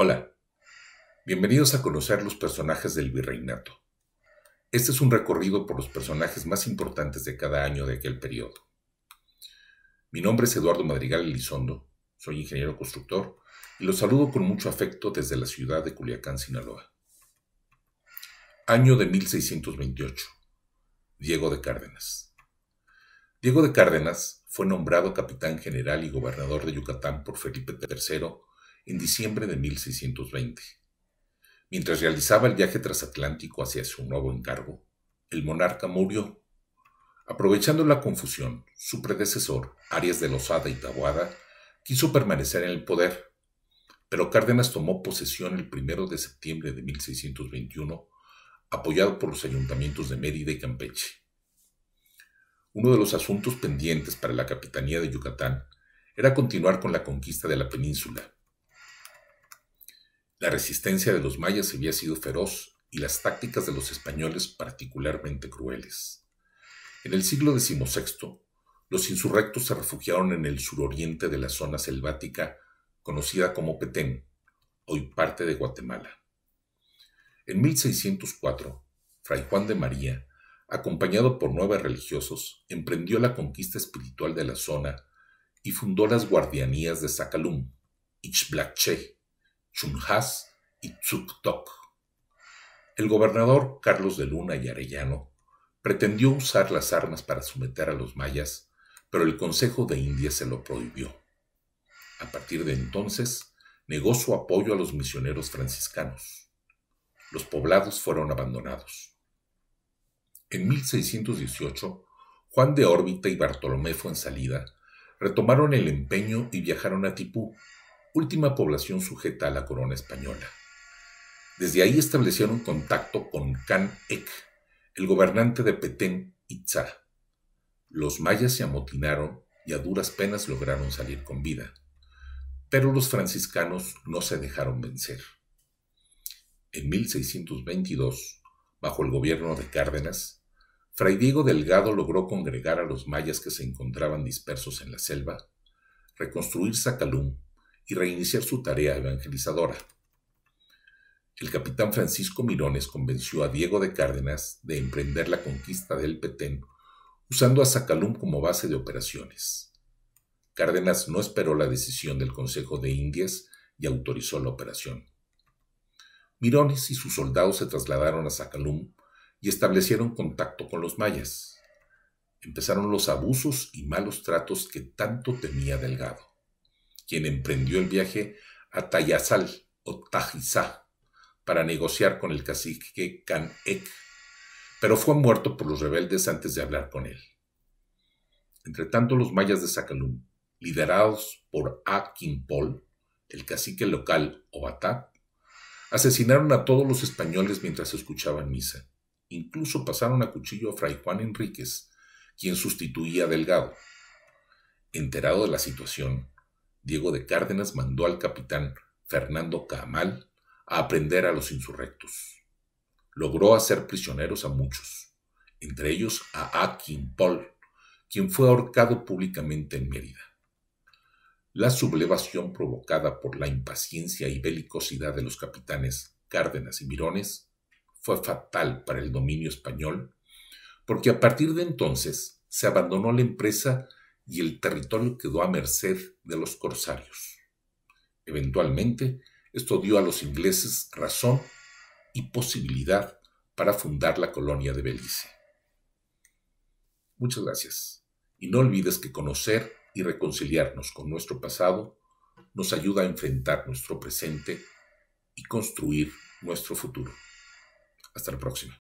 Hola, bienvenidos a conocer los personajes del virreinato. Este es un recorrido por los personajes más importantes de cada año de aquel periodo. Mi nombre es Eduardo Madrigal Elizondo, soy ingeniero constructor y los saludo con mucho afecto desde la ciudad de Culiacán, Sinaloa. Año de 1628. Diego de Cárdenas. Diego de Cárdenas fue nombrado capitán general y gobernador de Yucatán por Felipe III en diciembre de 1620. Mientras realizaba el viaje transatlántico hacia su nuevo encargo, el monarca murió. Aprovechando la confusión, su predecesor, Arias de Lozada y Taboada, quiso permanecer en el poder, pero Cárdenas tomó posesión el primero de septiembre de 1621, apoyado por los ayuntamientos de Mérida y Campeche. Uno de los asuntos pendientes para la Capitanía de Yucatán era continuar con la conquista de la península, la resistencia de los mayas había sido feroz y las tácticas de los españoles particularmente crueles. En el siglo XVI, los insurrectos se refugiaron en el suroriente de la zona selvática conocida como Petén, hoy parte de Guatemala. En 1604, Fray Juan de María, acompañado por nueve religiosos, emprendió la conquista espiritual de la zona y fundó las guardianías de Sacalum, Ixblaché, Chunjas y Tzuktok. El gobernador Carlos de Luna y Arellano pretendió usar las armas para someter a los mayas, pero el Consejo de India se lo prohibió. A partir de entonces, negó su apoyo a los misioneros franciscanos. Los poblados fueron abandonados. En 1618, Juan de Órbita y Bartolomé salida, retomaron el empeño y viajaron a Tipú, última población sujeta a la corona española. Desde ahí establecieron contacto con Kan Ek, el gobernante de Petén Itzá. Los mayas se amotinaron y a duras penas lograron salir con vida, pero los franciscanos no se dejaron vencer. En 1622, bajo el gobierno de Cárdenas, Fray Diego Delgado logró congregar a los mayas que se encontraban dispersos en la selva, reconstruir Zacalum y reiniciar su tarea evangelizadora. El capitán Francisco Mirones convenció a Diego de Cárdenas de emprender la conquista del Petén usando a Zacalum como base de operaciones. Cárdenas no esperó la decisión del Consejo de Indias y autorizó la operación. Mirones y sus soldados se trasladaron a Zacalum y establecieron contacto con los mayas. Empezaron los abusos y malos tratos que tanto temía Delgado quien emprendió el viaje a Tayasal o Tajizá para negociar con el cacique can pero fue muerto por los rebeldes antes de hablar con él. Entretanto, los mayas de Zacalum, liderados por A. el cacique local Obatá, asesinaron a todos los españoles mientras escuchaban misa. Incluso pasaron a cuchillo a Fray Juan Enríquez, quien sustituía a Delgado. Enterado de la situación, Diego de Cárdenas mandó al capitán Fernando Camal a aprender a los insurrectos. Logró hacer prisioneros a muchos, entre ellos a Aquimpol, Paul, quien fue ahorcado públicamente en Mérida. La sublevación provocada por la impaciencia y belicosidad de los capitanes Cárdenas y Mirones fue fatal para el dominio español, porque a partir de entonces se abandonó la empresa y el territorio quedó a merced de los corsarios. Eventualmente, esto dio a los ingleses razón y posibilidad para fundar la colonia de Belice. Muchas gracias. Y no olvides que conocer y reconciliarnos con nuestro pasado nos ayuda a enfrentar nuestro presente y construir nuestro futuro. Hasta la próxima.